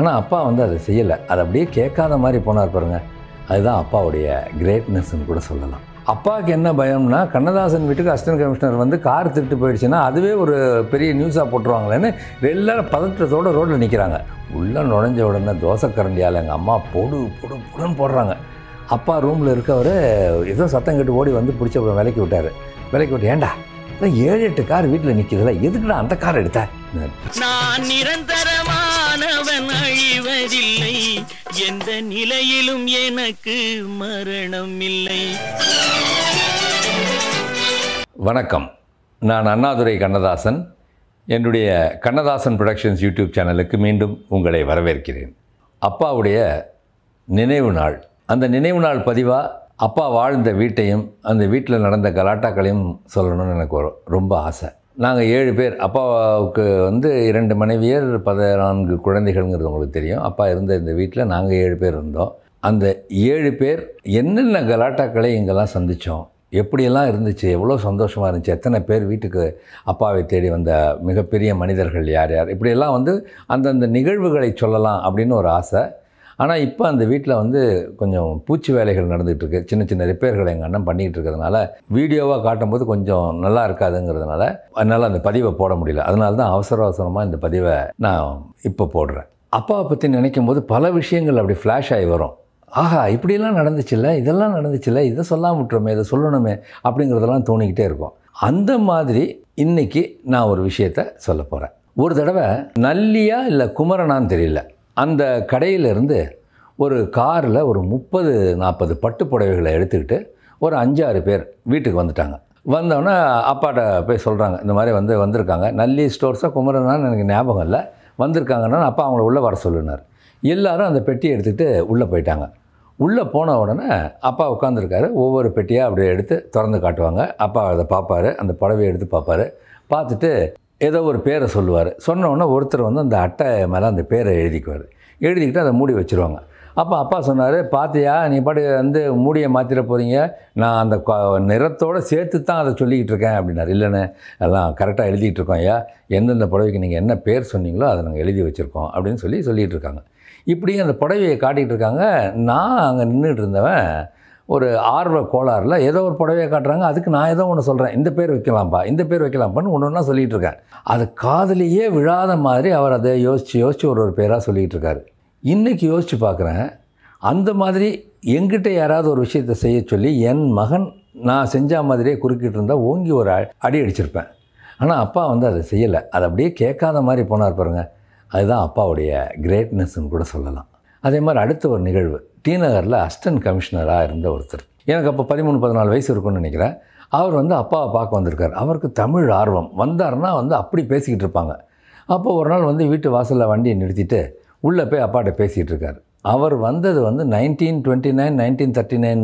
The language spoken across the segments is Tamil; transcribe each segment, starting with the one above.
ஆனால் அப்பா வந்து அதை செய்யலை அதை அப்படியே கேட்காத மாதிரி போனார் பாருங்கள் அதுதான் அப்பாவுடைய கிரேட்னஸ்ன்னு கூட சொல்லலாம் அப்பாவுக்கு என்ன பயம்னா கண்ணதாசன் வீட்டுக்கு அசிஸ்டன்ட் கமிஷனர் வந்து கார் திருட்டு போயிடுச்சுன்னா அதுவே ஒரு பெரிய நியூஸாக போட்டுருவாங்களேன்னு எல்லாரும் பதற்றத்தோடு ரோட்டில் நிற்கிறாங்க உள்ளே நுழைஞ்ச உடனே தோசை கரண்டியால் எங்கள் அம்மா போடு போடு போடுன்னு போடுறாங்க அப்பா ரூமில் இருக்கவர் ஏதோ சத்தம் கெட்டு ஓடி வந்து பிடிச்ச விலைக்கு விட்டார் விலைக்கு விட்டு ஏண்டா ஏழு எட்டு கார் வீட்டில் நிற்கிறதுல எதுக்குடா அந்த கார் எடுத்த நான் நிரந்தரமா ஆனவன் அழிவதில்லை எந்த நிலையிலும் எனக்கு மரணம் இல்லை வணக்கம் நான் அண்ணாதுரை கண்ணதாசன் என்னுடைய கண்ணதாசன் ப்ரொடக்ஷன்ஸ் யூடியூப் சேனலுக்கு மீண்டும் உங்களை வரவேற்கிறேன் அப்பாவுடைய நினைவு நாள் அந்த நினைவு நாள் பதிவாக அப்பா வாழ்ந்த வீட்டையும் அந்த வீட்டில் நடந்த கலாட்டாக்களையும் சொல்லணும்னு எனக்கு ரொம்ப ஆசை நாங்கள் ஏழு பேர் அப்பாவுக்கு வந்து இரண்டு மனைவியர் பதினான்கு குழந்தைகள்ங்கிறது உங்களுக்கு தெரியும் அப்பா இருந்த இந்த வீட்டில் நாங்கள் ஏழு பேர் இருந்தோம் அந்த ஏழு பேர் என்னென்ன கலாட்டாக்களை இங்கெல்லாம் சந்தித்தோம் எப்படியெல்லாம் இருந்துச்சு எவ்வளோ சந்தோஷமாக இருந்துச்சு எத்தனை பேர் வீட்டுக்கு அப்பாவை தேடி வந்த மிகப்பெரிய மனிதர்கள் யார் யார் இப்படியெல்லாம் வந்து அந்தந்த நிகழ்வுகளை சொல்லலாம் அப்படின்னு ஒரு ஆசை ஆனால் இப்போ அந்த வீட்டில் வந்து கொஞ்சம் பூச்சி வேலைகள் நடந்துகிட்ருக்கு சின்ன சின்ன ரிப்பேர்கள் எங்கள் அண்ணன் பண்ணிகிட்டு இருக்கிறதுனால வீடியோவாக காட்டும்போது கொஞ்சம் நல்லா இருக்காதுங்கிறதுனால அதனால் அந்த பதிவை போட முடியல அதனால தான் அவசர அவசரமாக இந்த பதிவை நான் இப்போ போடுறேன் அப்பாவை பற்றி நினைக்கும் போது பல விஷயங்கள் அப்படி ஃப்ளாஷ் ஆகி வரும் ஆஹா இப்படியெல்லாம் நடந்துச்சுல்ல இதெல்லாம் நடந்துச்சுல்ல இதை சொல்லாம விட்டுறோமே இதை சொல்லணுமே அப்படிங்கிறதெல்லாம் தோணிக்கிட்டே இருக்கும் அந்த மாதிரி இன்றைக்கி நான் ஒரு விஷயத்த சொல்ல போகிறேன் ஒரு தடவை நல்லியா இல்லை குமரனான்னு தெரியல அந்த கடையிலிருந்து ஒரு காரில் ஒரு முப்பது நாற்பது பட்டு புடவைகளை எடுத்துக்கிட்டு ஒரு அஞ்சாறு பேர் வீட்டுக்கு வந்துட்டாங்க வந்தோடனே அப்பாட்ட போய் சொல்கிறாங்க இந்த மாதிரி வந்து வந்திருக்காங்க நல்லி ஸ்டோர்ஸாக குமரனான்னு எனக்கு ஞாபகம் இல்லை வந்திருக்காங்கன்னா அப்பா அவங்கள உள்ளே வர சொல்லினார் எல்லோரும் அந்த பெட்டியை எடுத்துக்கிட்டு உள்ளே போயிட்டாங்க உள்ளே போன உடனே அப்பா உட்காந்துருக்காரு ஒவ்வொரு பெட்டியாக அப்படியே எடுத்து திறந்து காட்டுவாங்க அப்பா அதை பார்ப்பார் அந்த புடவையை எடுத்து பார்ப்பார் பார்த்துட்டு ஏதோ ஒரு பேரை சொல்லுவார் சொன்னோடனே ஒருத்தர் வந்து அந்த அட்டை மேலே அந்த பேரை எழுதிக்குவார் எழுதிக்கிட்டு அதை மூடி வச்சுருவாங்க அப்போ அப்பா சொன்னார் பார்த்தியா நீ பாட்டு வந்து மூடியை மாற்றிட போகிறீங்க நான் அந்த நிறத்தோடு சேர்த்து தான் அதை சொல்லிக்கிட்டு இருக்கேன் அப்படின்னார் இல்லைண்ணே எல்லாம் கரெக்டாக எழுதிட்டு இருக்கோம் ஐயா எந்தெந்த புடவைக்கு நீங்கள் என்ன பேர் சொன்னீங்களோ அதை நாங்கள் எழுதி வச்சுருக்கோம் அப்படின்னு சொல்லி சொல்லிகிட்டு இருக்காங்க இப்படியும் அந்த புடவையை காட்டிகிட்டு இருக்காங்க நான் அங்கே நின்றுட்டு இருந்தவன் ஒரு ஆர்வ கோளாறில் ஏதோ ஒரு புடவையை காட்டுறாங்க அதுக்கு நான் ஏதோ ஒன்று சொல்கிறேன் இந்த பேர் வைக்கலாம்ப்பா இந்த பேர் வைக்கலாம்ப்பான்னு ஒன்று ஒன்றா சொல்லிகிட்டு இருக்கார் அது காதலியே விழாத மாதிரி அவர் அதை யோசித்து யோசித்து ஒரு ஒரு பேராக சொல்லிகிட்டு இருக்கார் இன்றைக்கி யோசித்து பார்க்குறேன் அந்த மாதிரி எங்கிட்ட யாராவது ஒரு விஷயத்தை செய்ய சொல்லி என் மகன் நான் செஞ்ச மாதிரியே குறுக்கிட்டு இருந்தால் ஓங்கி ஒரு அடி அடிச்சிருப்பேன் ஆனால் அப்பா வந்து அதை செய்யலை அதை அப்படியே கேட்காத மாதிரி போனார் பாருங்கள் அதுதான் அப்பாவுடைய கிரேட்னஸ்ன்னு கூட சொல்லலாம் அதே மாதிரி அடுத்த ஒரு நிகழ்வு டி நகரில் அஸ்டன்ட் கமிஷனராக இருந்த ஒருத்தர் எனக்கு அப்போ பதிமூணு பதினாலு வயசு இருக்கும்னு நினைக்கிறேன் அவர் வந்து அப்பாவை பார்க்க வந்திருக்கார் அவருக்கு தமிழ் ஆர்வம் வந்தார்னா வந்து அப்படி பேசிக்கிட்டு இருப்பாங்க அப்போ ஒரு நாள் வந்து வீட்டு வாசலில் வண்டியை நிறுத்திட்டு உள்ளே போய் அப்பாட்ட பேசிகிட்டு இருக்கார் அவர் வந்தது வந்து nineteen twenty nine nineteen thirty nine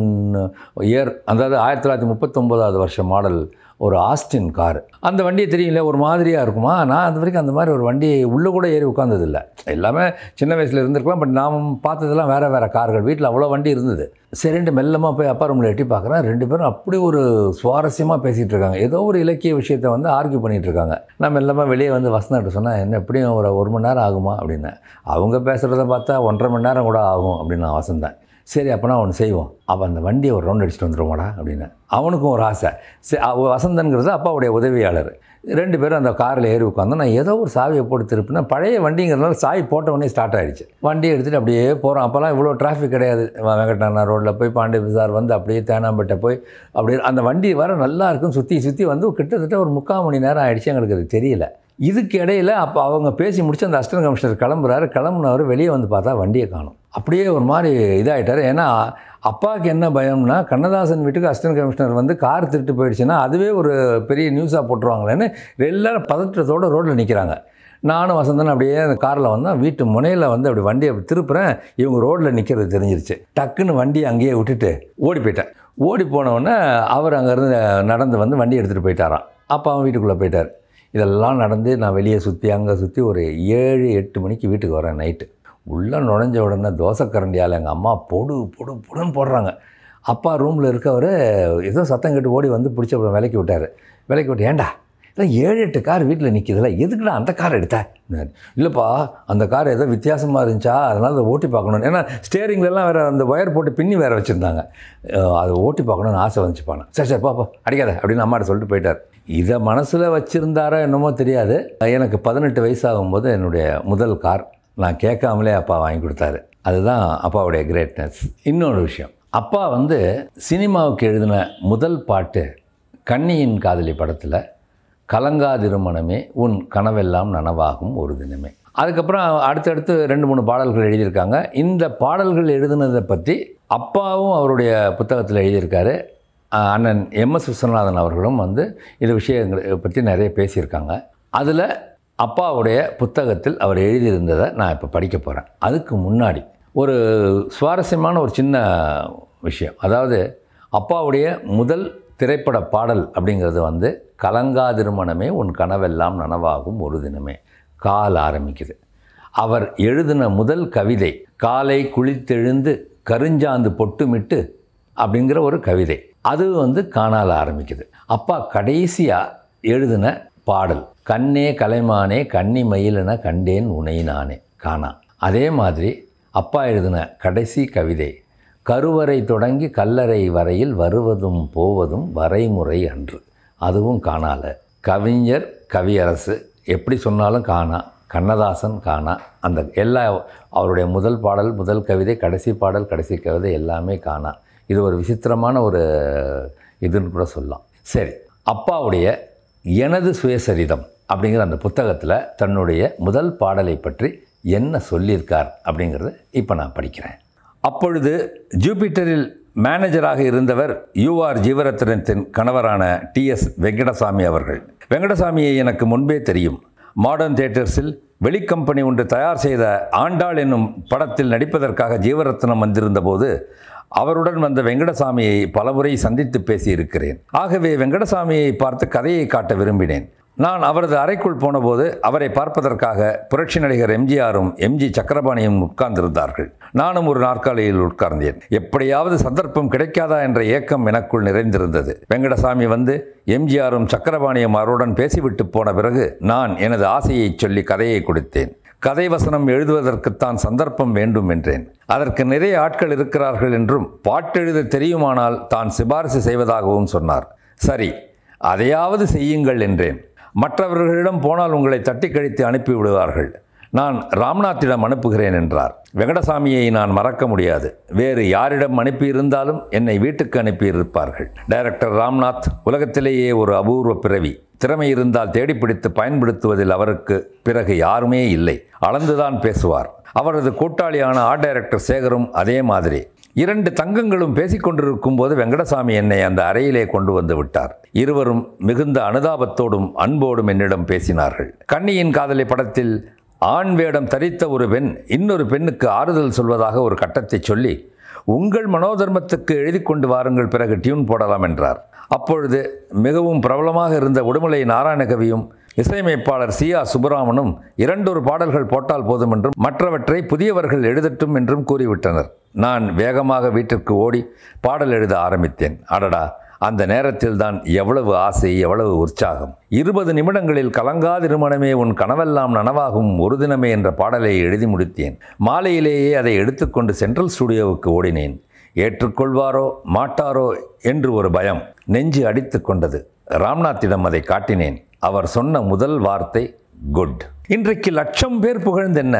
year அதாவது ஆயிரத்தி தொள்ளாயிரத்தி முப்பத்தொம்போதாவது வருஷம் மாடல் ஒரு ஆஸ்டின் கார் அந்த வண்டியை தெரியல ஒரு மாதிரியாக இருக்குமா நான் அது வரைக்கும் அந்த மாதிரி ஒரு வண்டியை உள்ளே கூட ஏறி உட்காந்ததில்லை எல்லாமே சின்ன வயசில் இருந்திருக்கலாம் பட் நாம் பார்த்ததெல்லாம் வேறு வேறு கார்கள் வீட்டில் அவ்வளோ வண்டி இருந்தது சரிண்டு மெல்லமாக போய் அப்பா ரூமில் எட்டி பார்க்குறேன் ரெண்டு பேரும் அப்படி ஒரு சுவாரஸ்யமாக பேசிகிட்டு இருக்காங்க ஏதோ ஒரு இலக்கிய விஷயத்தை வந்து ஆர்கியூ பண்ணிகிட்டு இருக்காங்க நான் மெல்லமாக வெளியே வந்து வசந்த சொன்னால் என்ன எப்படியும் ஒரு ஒரு மணி நேரம் ஆகுமா அப்படின்னு அவங்க பேசுகிறத பார்த்தா ஒன்றரை மணி நேரம் கூட ஆகும் அப்படின்னு நான் வசந்தேன் சரி அப்போனா அவன் செய்வோம் அவன் அந்த வண்டியை ஒரு ரவுண்ட் அடிச்சுட்டு வந்துடுவோம்டா அப்படின்னு அவனுக்கும் ஒரு ஆசை சரி வசந்தன்கிறது அப்பாவுடைய உதவியாளர் ரெண்டு பேரும் அந்த காரில் ஏறி உட்காந்து நான் ஏதோ ஒரு சாவியை போட்டு திருப்பினா பழைய வண்டிங்கிறதுனால சாவி போட்ட உடனே ஸ்டார்ட் ஆகிடுச்சு வண்டியை எடுத்துகிட்டு அப்படியே போகிறோம் அப்போல்லாம் இவ்வளோ டிராஃபிக் கிடையாது வெங்கடண்ணா ரோட்டில் போய் பாண்டிய பிசார் வந்து அப்படியே தேனாம்பேட்டை போய் அப்படியே அந்த வண்டி வர நல்லா இருக்கும் சுற்றி சுற்றி வந்து கிட்டத்தட்ட ஒரு முக்கால் மணி நேரம் ஆகிடுச்சு எங்களுக்கு அது தெரியல இதுக்கு இடையில் அப்போ அவங்க பேசி முடிச்சு அந்த அஸ்டன் கமிஷனர் கிளம்புறாரு கிளம்புனவர் வெளியே வந்து பார்த்தா வண்டியை காணும் அப்படியே ஒரு மாதிரி இதாகிட்டார் ஏன்னா அப்பாவுக்கு என்ன பயம்னா கண்ணதாசன் வீட்டுக்கு அசிஸ்டன்ட் கமிஷனர் வந்து கார் திருட்டு போயிடுச்சுன்னா அதுவே ஒரு பெரிய நியூஸாக போட்டுருவாங்களேன்னு எல்லோரும் பதற்றத்தோடு ரோட்டில் நிற்கிறாங்க நானும் வசந்தன் அப்படியே அந்த காரில் வந்தால் வீட்டு முனையில் வந்து அப்படி வண்டியை அப்படி திருப்புறேன் இவங்க ரோட்டில் நிற்கிறது தெரிஞ்சிருச்சு டக்குன்னு வண்டியை அங்கேயே விட்டுட்டு ஓடி போயிட்டேன் ஓடி போனவுடனே அவர் அங்கேருந்து நடந்து வந்து வண்டி எடுத்துகிட்டு போயிட்டாராம் அப்பா அவன் வீட்டுக்குள்ளே போயிட்டார் இதெல்லாம் நடந்து நான் வெளியே சுற்றி அங்கே சுற்றி ஒரு ஏழு எட்டு மணிக்கு வீட்டுக்கு வரேன் நைட்டு உள்ளே நுழைஞ்ச உடனே தோசை கரண்டியால் எங்கள் அம்மா பொடு பொடு பொடுன்னு போடுறாங்க அப்பா ரூமில் இருக்கவர் ஏதோ சத்தம் கேட்டு ஓடி வந்து பிடிச்ச அப்புறம் விலைக்கு விட்டார் விலைக்கு விட்டு ஏண்டா இல்லை ஏழு எட்டு கார் வீட்டில் நிற்கிதில்ல எதுக்குடா அந்த கார் எடுத்தேன் இல்லைப்பா அந்த கார் ஏதோ வித்தியாசமாக இருந்துச்சா அதனால் அதை ஓட்டி பார்க்கணும் ஏன்னா ஸ்டேரிங்லலாம் வேறு அந்த ஒயர் போட்டு பின்னி வேறு வச்சுருந்தாங்க அதை ஓட்டி பார்க்கணும்னு ஆசை வந்துச்சுப்பானே சரி சரி பாப்பா அடிக்காத அப்படின்னு அம்மாட்ட சொல்லிட்டு போயிட்டார் இதை மனசில் வச்சுருந்தாரோ என்னமோ தெரியாது எனக்கு பதினெட்டு வயசாகும்போது என்னுடைய முதல் கார் நான் கேட்காமலே அப்பா வாங்கி கொடுத்தாரு அதுதான் அப்பாவுடைய கிரேட்னஸ் இன்னொரு விஷயம் அப்பா வந்து சினிமாவுக்கு எழுதின முதல் பாட்டு கன்னியின் காதலி படத்தில் கலங்கா திருமணமே உன் கனவெல்லாம் நனவாகும் ஒரு தினமே அதுக்கப்புறம் அடுத்தடுத்து ரெண்டு மூணு பாடல்கள் எழுதியிருக்காங்க இந்த பாடல்கள் எழுதினதை பற்றி அப்பாவும் அவருடைய புத்தகத்தில் எழுதியிருக்காரு அண்ணன் எம் எஸ் விஸ்வநாதன் அவர்களும் வந்து இது விஷயங்களை பற்றி நிறைய பேசியிருக்காங்க அதில் அப்பாவுடைய புத்தகத்தில் அவர் எழுதியிருந்ததை நான் இப்போ படிக்க போகிறேன் அதுக்கு முன்னாடி ஒரு சுவாரஸ்யமான ஒரு சின்ன விஷயம் அதாவது அப்பாவுடைய முதல் திரைப்பட பாடல் அப்படிங்கிறது வந்து கலங்கா திருமணமே உன் கனவெல்லாம் நனவாகும் ஒரு தினமே கால் ஆரம்பிக்குது அவர் எழுதின முதல் கவிதை காலை குளித்தெழுந்து கருஞ்சாந்து பொட்டுமிட்டு அப்படிங்கிற ஒரு கவிதை அது வந்து காணால் ஆரம்பிக்குது அப்பா கடைசியாக எழுதின பாடல் கண்ணே கலைமானே கன்னி மயிலென கண்டேன் உனையினானே நானே காணா அதே மாதிரி அப்பா எழுதின கடைசி கவிதை கருவறை தொடங்கி கல்லறை வரையில் வருவதும் போவதும் வரைமுறை அன்று அதுவும் காணால கவிஞர் கவியரசு எப்படி சொன்னாலும் காணா கண்ணதாசன் காணா அந்த எல்லா அவருடைய முதல் பாடல் முதல் கவிதை கடைசி பாடல் கடைசி கவிதை எல்லாமே காணா இது ஒரு விசித்திரமான ஒரு இதுன்னு கூட சொல்லலாம் சரி அப்பாவுடைய எனது சுயசரிதம் அப்படிங்கிற அந்த புத்தகத்தில் தன்னுடைய முதல் பாடலை பற்றி என்ன சொல்லியிருக்கார் அப்படிங்கிறது இப்போ நான் படிக்கிறேன் அப்பொழுது ஜூபிட்டரில் மேனேஜராக இருந்தவர் யூஆர் ஜீவரத்னத்தின் கணவரான டி எஸ் வெங்கடசாமி அவர்கள் வெங்கடசாமியை எனக்கு முன்பே தெரியும் மாடர்ன் தியேட்டர்ஸில் வெளிக்கம்பெனி ஒன்று தயார் செய்த ஆண்டாள் என்னும் படத்தில் நடிப்பதற்காக ஜீவரத்னம் வந்திருந்தபோது அவருடன் வந்த வெங்கடசாமியை பலமுறை சந்தித்து பேசியிருக்கிறேன் ஆகவே வெங்கடசாமியை பார்த்து கதையை காட்ட விரும்பினேன் நான் அவரது அறைக்குள் போனபோது அவரை பார்ப்பதற்காக புரட்சி நடிகர் எம்ஜிஆரும் எம்ஜி சக்கரபாணியும் உட்கார்ந்திருந்தார்கள் நானும் ஒரு நாற்காலியில் உட்கார்ந்தேன் எப்படியாவது சந்தர்ப்பம் கிடைக்காதா என்ற ஏக்கம் எனக்குள் நிறைந்திருந்தது வெங்கடசாமி வந்து எம்ஜிஆரும் சக்கரபாணியும் அவருடன் பேசிவிட்டு போன பிறகு நான் எனது ஆசையை சொல்லி கதையை கொடுத்தேன் கதை வசனம் எழுதுவதற்குத்தான் சந்தர்ப்பம் வேண்டும் என்றேன் அதற்கு நிறைய ஆட்கள் இருக்கிறார்கள் என்றும் பாட்டெழுத தெரியுமானால் தான் சிபாரிசு செய்வதாகவும் சொன்னார் சரி அதையாவது செய்யுங்கள் என்றேன் மற்றவர்களிடம் போனால் உங்களை தட்டி கழித்து அனுப்பி விடுவார்கள் நான் ராம்நாத்திடம் அனுப்புகிறேன் என்றார் வெங்கடசாமியை நான் மறக்க முடியாது வேறு யாரிடம் அனுப்பியிருந்தாலும் என்னை வீட்டுக்கு அனுப்பியிருப்பார்கள் டைரக்டர் ராம்நாத் உலகத்திலேயே ஒரு அபூர்வ பிறவி திறமை இருந்தால் தேடிப்பிடித்து பயன்படுத்துவதில் அவருக்கு பிறகு யாருமே இல்லை அளந்துதான் பேசுவார் அவரது கூட்டாளியான ஆர்ட் டைரக்டர் சேகரும் அதே மாதிரி இரண்டு தங்கங்களும் பேசிக்கொண்டிருக்கும் போது வெங்கடசாமி என்னை அந்த அறையிலே கொண்டு வந்து விட்டார் இருவரும் மிகுந்த அனுதாபத்தோடும் அன்போடும் என்னிடம் பேசினார்கள் கன்னியின் காதலி படத்தில் ஆண் வேடம் தரித்த ஒரு பெண் இன்னொரு பெண்ணுக்கு ஆறுதல் சொல்வதாக ஒரு கட்டத்தை சொல்லி உங்கள் மனோதர்மத்துக்கு எழுதி கொண்டு வாருங்கள் பிறகு டியூன் போடலாம் என்றார் அப்பொழுது மிகவும் பிரபலமாக இருந்த உடுமலை நாராயணகவியும் இசையமைப்பாளர் சி ஆர் சுப்பராமனும் இரண்டொரு பாடல்கள் போட்டால் போதும் என்றும் மற்றவற்றை புதியவர்கள் எழுதட்டும் என்றும் கூறிவிட்டனர் நான் வேகமாக வீட்டிற்கு ஓடி பாடல் எழுத ஆரம்பித்தேன் அடடா அந்த நேரத்தில் தான் எவ்வளவு ஆசை எவ்வளவு உற்சாகம் இருபது நிமிடங்களில் கலங்கா திருமணமே உன் கனவெல்லாம் நனவாகும் ஒரு தினமே என்ற பாடலை எழுதி முடித்தேன் மாலையிலேயே அதை எடுத்துக்கொண்டு சென்ட்ரல் ஸ்டுடியோவுக்கு ஓடினேன் ஏற்றுக்கொள்வாரோ மாட்டாரோ என்று ஒரு பயம் நெஞ்சு அடித்து கொண்டது ராம்நாத்திடம் அதை காட்டினேன் அவர் சொன்ன முதல் வார்த்தை குட் இன்றைக்கு லட்சம் பேர் புகழ்ந்தென்ன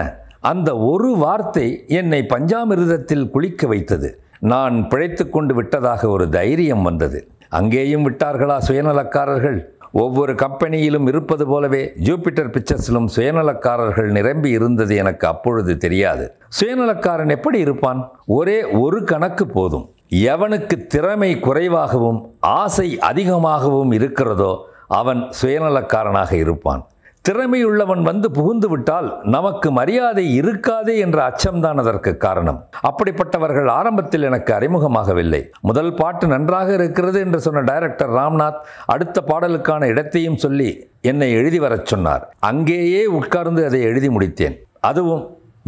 அந்த ஒரு வார்த்தை என்னை பஞ்சாமிர்தத்தில் குளிக்க வைத்தது நான் பிழைத்து கொண்டு விட்டதாக ஒரு தைரியம் வந்தது அங்கேயும் விட்டார்களா சுயநலக்காரர்கள் ஒவ்வொரு கம்பெனியிலும் இருப்பது போலவே ஜூபிட்டர் பிக்சர்ஸிலும் சுயநலக்காரர்கள் நிரம்பி இருந்தது எனக்கு அப்பொழுது தெரியாது சுயநலக்காரன் எப்படி இருப்பான் ஒரே ஒரு கணக்கு போதும் எவனுக்கு திறமை குறைவாகவும் ஆசை அதிகமாகவும் இருக்கிறதோ அவன் சுயநலக்காரனாக இருப்பான் திறமையுள்ளவன் வந்து புகுந்து விட்டால் நமக்கு மரியாதை இருக்காதே என்ற அச்சம்தான் அதற்கு காரணம் அப்படிப்பட்டவர்கள் ஆரம்பத்தில் எனக்கு அறிமுகமாகவில்லை முதல் பாட்டு நன்றாக இருக்கிறது என்று சொன்ன டைரக்டர் ராம்நாத் அடுத்த பாடலுக்கான இடத்தையும் சொல்லி என்னை எழுதி வரச் சொன்னார் அங்கேயே உட்கார்ந்து அதை எழுதி முடித்தேன் அதுவும்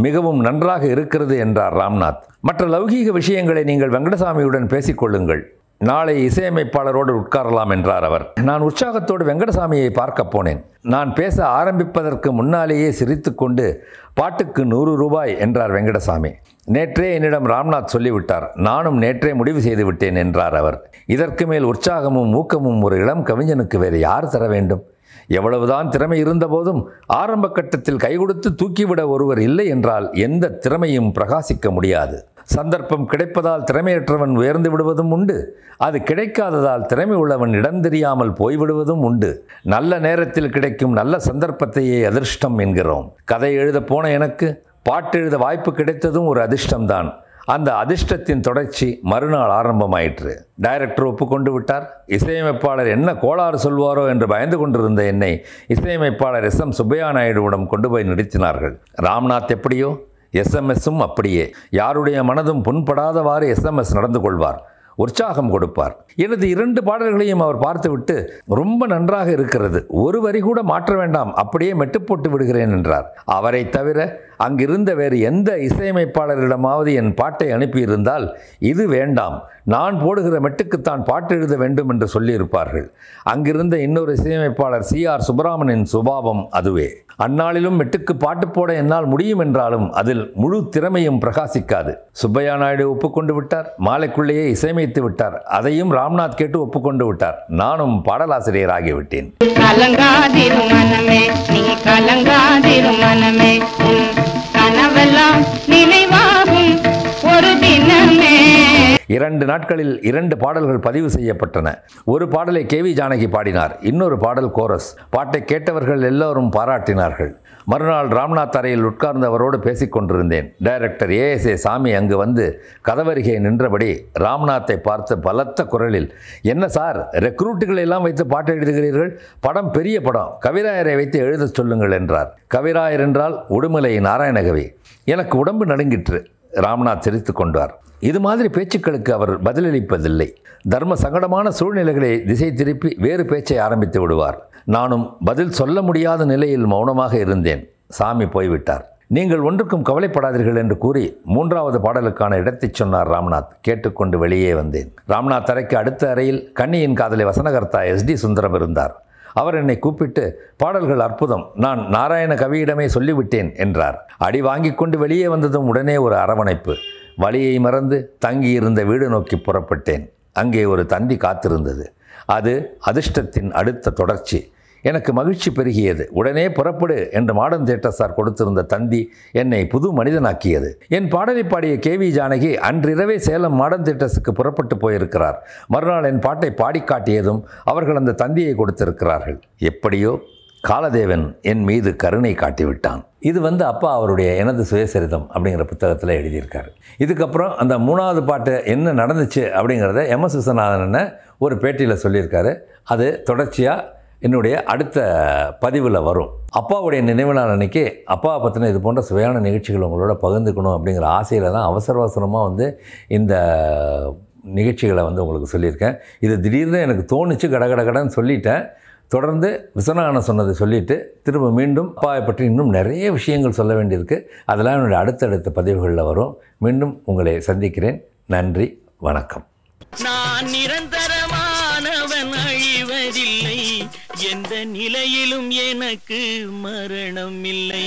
மிகவும் நன்றாக இருக்கிறது என்றார் ராம்நாத் மற்ற லௌகீக விஷயங்களை நீங்கள் வெங்கடசாமியுடன் பேசிக்கொள்ளுங்கள் நாளை இசையமைப்பாளரோடு உட்காரலாம் என்றார் அவர் நான் உற்சாகத்தோடு வெங்கடசாமியை பார்க்க போனேன் நான் பேச ஆரம்பிப்பதற்கு முன்னாலேயே சிரித்துக்கொண்டு பாட்டுக்கு நூறு ரூபாய் என்றார் வெங்கடசாமி நேற்றே என்னிடம் ராம்நாத் சொல்லிவிட்டார் நானும் நேற்றே முடிவு செய்து விட்டேன் என்றார் அவர் இதற்கு மேல் உற்சாகமும் ஊக்கமும் ஒரு இளம் கவிஞனுக்கு வேறு யார் தர வேண்டும் எவ்வளவுதான் திறமை இருந்தபோதும் ஆரம்ப கட்டத்தில் கைகொடுத்து தூக்கிவிட ஒருவர் இல்லை என்றால் எந்த திறமையும் பிரகாசிக்க முடியாது சந்தர்ப்பம் கிடைப்பதால் திறமையற்றவன் உயர்ந்து விடுவதும் உண்டு அது கிடைக்காததால் திறமை உள்ளவன் இடம் தெரியாமல் போய்விடுவதும் உண்டு நல்ல நேரத்தில் கிடைக்கும் நல்ல சந்தர்ப்பத்தையே அதிர்ஷ்டம் என்கிறோம் கதை எழுத போன எனக்கு பாட்டு எழுத வாய்ப்பு கிடைத்ததும் ஒரு அதிர்ஷ்டம்தான் அந்த அதிர்ஷ்டத்தின் தொடர்ச்சி மறுநாள் ஆரம்பமாயிற்று டைரக்டர் ஒப்புக்கொண்டு விட்டார் இசையமைப்பாளர் என்ன கோளாறு சொல்வாரோ என்று பயந்து கொண்டிருந்த என்னை இசையமைப்பாளர் எஸ் எம் சுப்பையா நாயுடுவிடம் கொண்டு போய் நிறுத்தினார்கள் ராம்நாத் எப்படியோ எஸ்எம்எஸும் அப்படியே யாருடைய மனதும் புண்படாதவாறு எஸ்எம்எஸ் நடந்து கொள்வார் உற்சாகம் கொடுப்பார் எனது இரண்டு பாடல்களையும் அவர் பார்த்துவிட்டு ரொம்ப நன்றாக இருக்கிறது ஒரு வரி கூட மாற்ற வேண்டாம் அப்படியே மெட்டுப்போட்டு விடுகிறேன் என்றார் அவரை தவிர அங்கிருந்த வேறு எந்த இசையமைப்பாளரிடமாவது என் பாட்டை அனுப்பியிருந்தால் இது வேண்டாம் நான் போடுகிற மெட்டுக்குத்தான் பாட்டு எழுத வேண்டும் என்று சொல்லியிருப்பார்கள் அங்கிருந்த இன்னொரு இசையமைப்பாளர் சி ஆர் சுப்பிராமனின் சுபாவம் அதுவே அந்நாளிலும் மெட்டுக்கு பாட்டு போட என்னால் முடியும் என்றாலும் அதில் முழு திறமையும் பிரகாசிக்காது சுப்பையா நாயுடு ஒப்புக்கொண்டு விட்டார் மாலைக்குள்ளேயே இசையமைத்து விட்டார் அதையும் ராம்நாத் கேட்டு ஒப்புக்கொண்டு விட்டார் நானும் பாடலாசிரியர் ஆகிவிட்டேன் ஒரு தினமே இரண்டு நாட்களில் இரண்டு பாடல்கள் பதிவு செய்யப்பட்டன ஒரு பாடலை கே வி ஜானகி பாடினார் இன்னொரு பாடல் கோரஸ் பாட்டை கேட்டவர்கள் எல்லோரும் பாராட்டினார்கள் மறுநாள் ராம்நாத் அறையில் உட்கார்ந்தவரோடு பேசிக்கொண்டிருந்தேன் டைரக்டர் ஏ எஸ் ஏ சாமி அங்கு வந்து கதவருகே நின்றபடி ராம்நாத்தை பார்த்து பலத்த குரலில் என்ன சார் ரெக்ரூட்டுகளை எல்லாம் வைத்து பாட்டு எழுதுகிறீர்கள் படம் பெரிய படம் கவிராயரை வைத்து எழுத சொல்லுங்கள் என்றார் கவிராயர் என்றால் உடுமலை நாராயணகவி எனக்கு உடம்பு நடுங்கிற்று ராம்நாத் தெரிவித்துக் கொண்டார் இது மாதிரி பேச்சுக்களுக்கு அவர் பதிலளிப்பதில்லை தர்ம சங்கடமான சூழ்நிலைகளை திசை திருப்பி வேறு பேச்சை ஆரம்பித்து விடுவார் நானும் பதில் சொல்ல முடியாத நிலையில் மௌனமாக இருந்தேன் சாமி போய்விட்டார் நீங்கள் ஒன்றுக்கும் கவலைப்படாதீர்கள் என்று கூறி மூன்றாவது பாடலுக்கான இடத்தை சொன்னார் ராம்நாத் கேட்டுக்கொண்டு வெளியே வந்தேன் ராம்நாத் அறைக்கு அடுத்த அறையில் கண்ணியின் காதலை வசனகர்த்தா எஸ் டி சுந்தரம் இருந்தார் அவர் என்னை கூப்பிட்டு பாடல்கள் அற்புதம் நான் நாராயண கவியிடமே சொல்லிவிட்டேன் என்றார் அடி வாங்கி கொண்டு வெளியே வந்ததும் உடனே ஒரு அரவணைப்பு வழியை மறந்து தங்கியிருந்த வீடு நோக்கி புறப்பட்டேன் அங்கே ஒரு தந்தி காத்திருந்தது அது அதிர்ஷ்டத்தின் அடுத்த தொடர்ச்சி எனக்கு மகிழ்ச்சி பெருகியது உடனே புறப்படு என்று மாடன் தேட்டர் சார் கொடுத்திருந்த தந்தி என்னை புது மனிதனாக்கியது என் பாடலை பாடிய கே வி ஜானகி அன்றிரவே சேலம் மாடன் தேட்டர்ஸுக்கு புறப்பட்டு போயிருக்கிறார் மறுநாள் என் பாட்டை பாடிக்காட்டியதும் அவர்கள் அந்த தந்தியை கொடுத்திருக்கிறார்கள் எப்படியோ காலதேவன் என் மீது கருணை காட்டிவிட்டான் இது வந்து அப்பா அவருடைய எனது சுயசரிதம் அப்படிங்கிற புத்தகத்தில் எழுதியிருக்காரு இதுக்கப்புறம் அந்த மூணாவது பாட்டு என்ன நடந்துச்சு அப்படிங்கிறத எம் எஸ் விஸ்வநாதன் ஒரு பேட்டியில் சொல்லியிருக்காரு அது தொடர்ச்சியாக என்னுடைய அடுத்த பதிவில் வரும் அப்பாவுடைய நினைவு நாள் அன்றைக்கி அப்பாவை பற்றின இது போன்ற சுவையான நிகழ்ச்சிகள் உங்களோட பகிர்ந்துக்கணும் அப்படிங்கிற ஆசையில் தான் அவசர அவசரமாக வந்து இந்த நிகழ்ச்சிகளை வந்து உங்களுக்கு சொல்லியிருக்கேன் இது திடீர்னு எனக்கு தோணுச்சு கடகடகடன்னு சொல்லிட்டேன் தொடர்ந்து விசனகான சொன்னதை சொல்லிவிட்டு திரும்ப மீண்டும் அப்பாவை பற்றி இன்னும் நிறைய விஷயங்கள் சொல்ல வேண்டியிருக்கு அதெல்லாம் என்னுடைய அடுத்தடுத்த பதிவுகளில் வரும் மீண்டும் உங்களை சந்திக்கிறேன் நன்றி வணக்கம் நான் நிரந்தரமா தவறில்லை எந்த நிலையிலும் எனக்கு மரணம் இல்லை